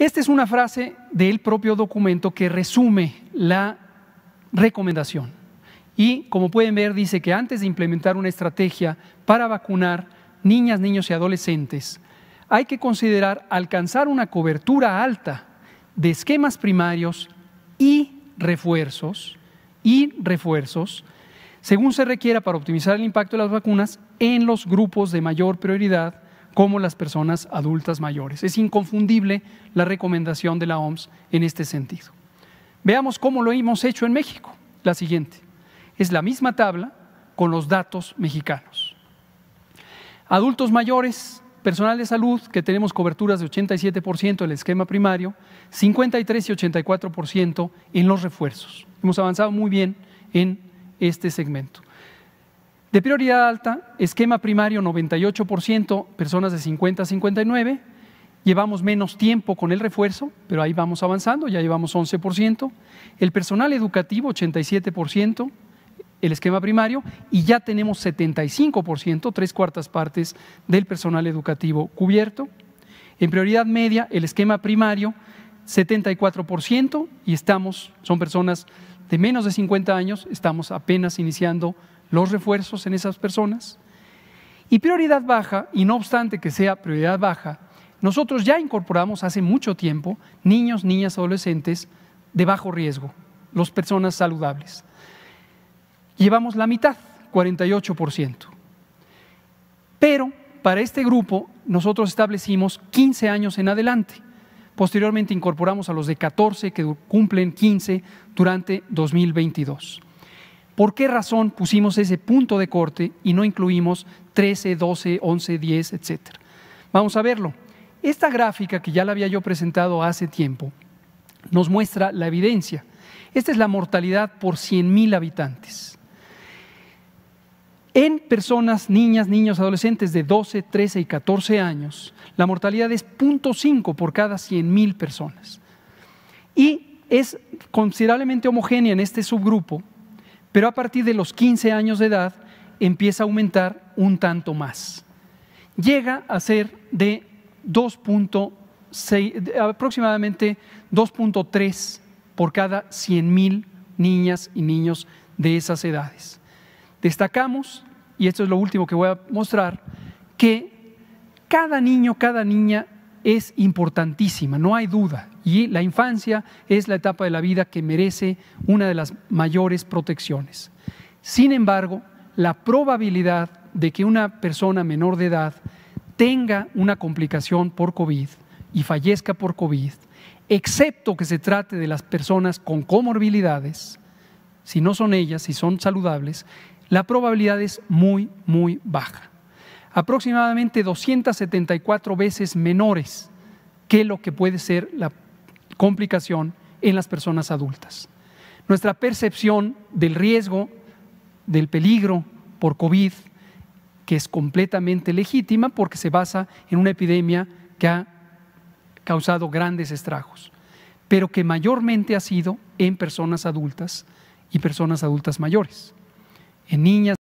Esta es una frase del propio documento que resume la recomendación. Y como pueden ver, dice que antes de implementar una estrategia para vacunar niñas, niños y adolescentes, hay que considerar alcanzar una cobertura alta de esquemas primarios y refuerzos, y refuerzos, según se requiera para optimizar el impacto de las vacunas en los grupos de mayor prioridad como las personas adultas mayores. Es inconfundible la recomendación de la OMS en este sentido. Veamos cómo lo hemos hecho en México. La siguiente. Es la misma tabla con los datos mexicanos. Adultos mayores, personal de salud, que tenemos coberturas de 87% del esquema primario, 53 y 84% en los refuerzos. Hemos avanzado muy bien en este segmento. De prioridad alta, esquema primario 98%, personas de 50 a 59. Llevamos menos tiempo con el refuerzo, pero ahí vamos avanzando, ya llevamos 11%. El personal educativo 87%, el esquema primario, y ya tenemos 75%, tres cuartas partes del personal educativo cubierto. En prioridad media, el esquema primario 74% y estamos, son personas de menos de 50 años, estamos apenas iniciando los refuerzos en esas personas. Y prioridad baja, y no obstante que sea prioridad baja, nosotros ya incorporamos hace mucho tiempo niños, niñas, adolescentes de bajo riesgo, las personas saludables. Llevamos la mitad, 48%. Pero para este grupo nosotros establecimos 15 años en adelante. Posteriormente incorporamos a los de 14 que cumplen 15 durante 2022. ¿Por qué razón pusimos ese punto de corte y no incluimos 13, 12, 11, 10, etcétera? Vamos a verlo. Esta gráfica que ya la había yo presentado hace tiempo nos muestra la evidencia. Esta es la mortalidad por 100.000 habitantes. En personas, niñas, niños, adolescentes de 12, 13 y 14 años, la mortalidad es 0.5 por cada 100.000 personas. Y es considerablemente homogénea en este subgrupo pero a partir de los 15 años de edad empieza a aumentar un tanto más. Llega a ser de 2.6, aproximadamente 2.3 por cada 100.000 niñas y niños de esas edades. Destacamos, y esto es lo último que voy a mostrar, que cada niño, cada niña es importantísima, no hay duda. Y la infancia es la etapa de la vida que merece una de las mayores protecciones. Sin embargo, la probabilidad de que una persona menor de edad tenga una complicación por COVID y fallezca por COVID, excepto que se trate de las personas con comorbilidades, si no son ellas, si son saludables, la probabilidad es muy, muy baja aproximadamente 274 veces menores que lo que puede ser la complicación en las personas adultas. Nuestra percepción del riesgo, del peligro por COVID, que es completamente legítima porque se basa en una epidemia que ha causado grandes estragos, pero que mayormente ha sido en personas adultas y personas adultas mayores, en niñas.